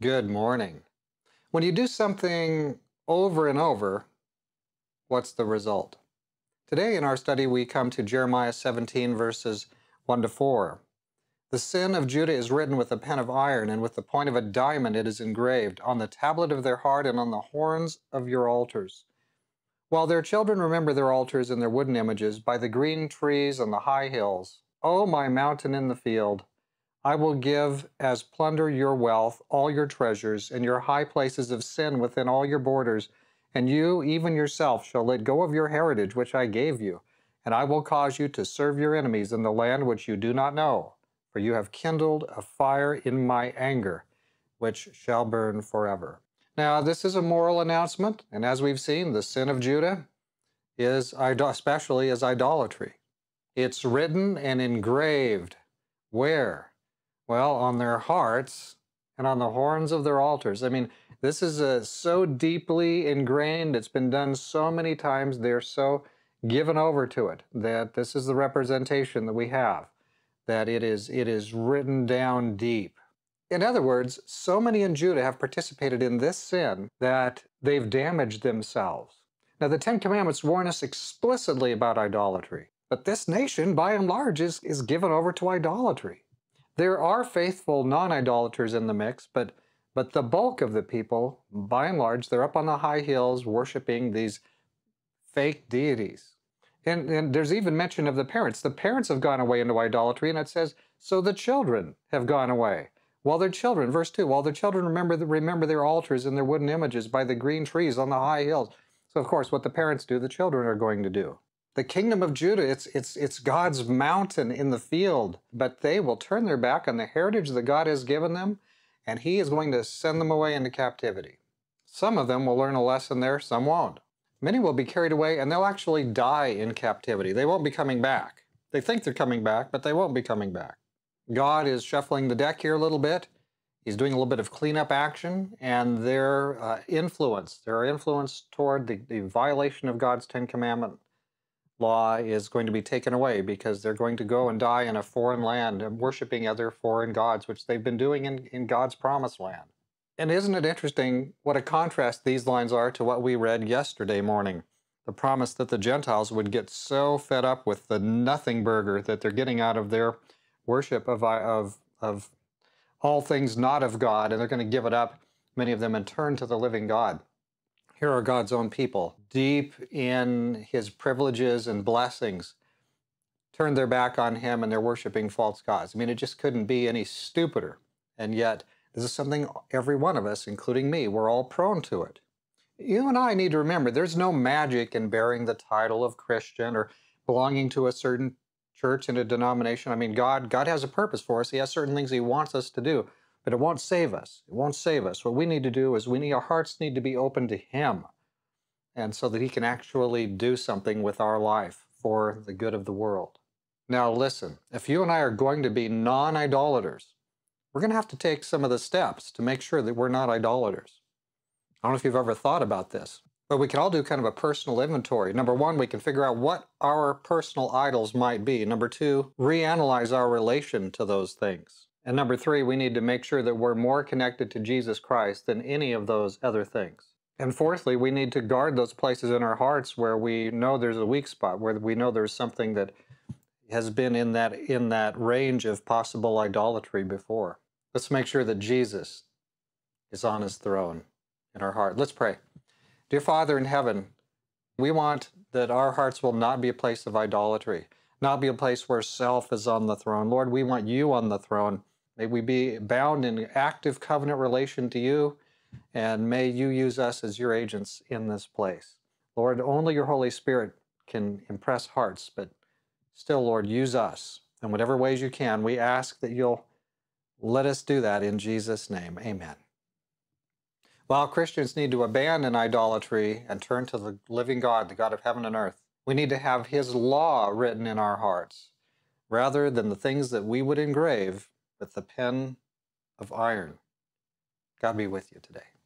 Good morning. When you do something over and over, what's the result? Today in our study, we come to Jeremiah 17, verses 1 to 4. The sin of Judah is written with a pen of iron, and with the point of a diamond it is engraved on the tablet of their heart and on the horns of your altars. While their children remember their altars and their wooden images by the green trees on the high hills, O oh, my mountain in the field, I will give as plunder your wealth, all your treasures, and your high places of sin within all your borders. And you, even yourself, shall let go of your heritage which I gave you. And I will cause you to serve your enemies in the land which you do not know. For you have kindled a fire in my anger, which shall burn forever. Now, this is a moral announcement. And as we've seen, the sin of Judah is, especially, is idolatry. It's written and engraved. Where? Well, on their hearts and on the horns of their altars. I mean, this is uh, so deeply ingrained. It's been done so many times. They're so given over to it that this is the representation that we have, that it is, it is written down deep. In other words, so many in Judah have participated in this sin that they've damaged themselves. Now, the Ten Commandments warn us explicitly about idolatry, but this nation, by and large, is, is given over to idolatry. There are faithful non-idolaters in the mix, but but the bulk of the people, by and large, they're up on the high hills worshiping these fake deities. And, and there's even mention of the parents. The parents have gone away into idolatry, and it says, so the children have gone away. While their children, verse 2, while their children remember, the, remember their altars and their wooden images by the green trees on the high hills. So, of course, what the parents do, the children are going to do the kingdom of Judah, it's, it's, it's God's mountain in the field. But they will turn their back on the heritage that God has given them, and He is going to send them away into captivity. Some of them will learn a lesson there, some won't. Many will be carried away, and they'll actually die in captivity. They won't be coming back. They think they're coming back, but they won't be coming back. God is shuffling the deck here a little bit. He's doing a little bit of cleanup action, and their uh, influence, their influence toward the, the violation of God's Ten Commandments law is going to be taken away because they're going to go and die in a foreign land and worshiping other foreign gods, which they've been doing in, in God's promised land. And isn't it interesting what a contrast these lines are to what we read yesterday morning? The promise that the Gentiles would get so fed up with the nothing burger that they're getting out of their worship of, of, of all things not of God, and they're going to give it up, many of them, and turn to the living God here are God's own people, deep in his privileges and blessings, turned their back on him and they're worshiping false gods. I mean, it just couldn't be any stupider. And yet, this is something every one of us, including me, we're all prone to it. You and I need to remember there's no magic in bearing the title of Christian or belonging to a certain church and a denomination. I mean, God, God has a purpose for us. He has certain things He wants us to do. But it won't save us. It won't save us. What we need to do is we need our hearts need to be open to Him. And so that He can actually do something with our life for the good of the world. Now, listen, if you and I are going to be non idolaters, we're going to have to take some of the steps to make sure that we're not idolaters. I don't know if you've ever thought about this, but we can all do kind of a personal inventory. Number one, we can figure out what our personal idols might be. Number two, reanalyze our relation to those things. And number three, we need to make sure that we're more connected to Jesus Christ than any of those other things. And fourthly, we need to guard those places in our hearts where we know there's a weak spot, where we know there's something that has been in that in that range of possible idolatry before. Let's make sure that Jesus is on his throne in our heart. Let's pray. Dear Father in heaven, we want that our hearts will not be a place of idolatry, not be a place where self is on the throne. Lord, we want you on the throne. May we be bound in active covenant relation to you, and may you use us as your agents in this place. Lord, only your Holy Spirit can impress hearts, but still, Lord, use us in whatever ways you can. We ask that you'll let us do that in Jesus' name. Amen. While Christians need to abandon idolatry and turn to the living God, the God of heaven and earth, we need to have His law written in our hearts rather than the things that we would engrave with the pen of iron. God be with you today.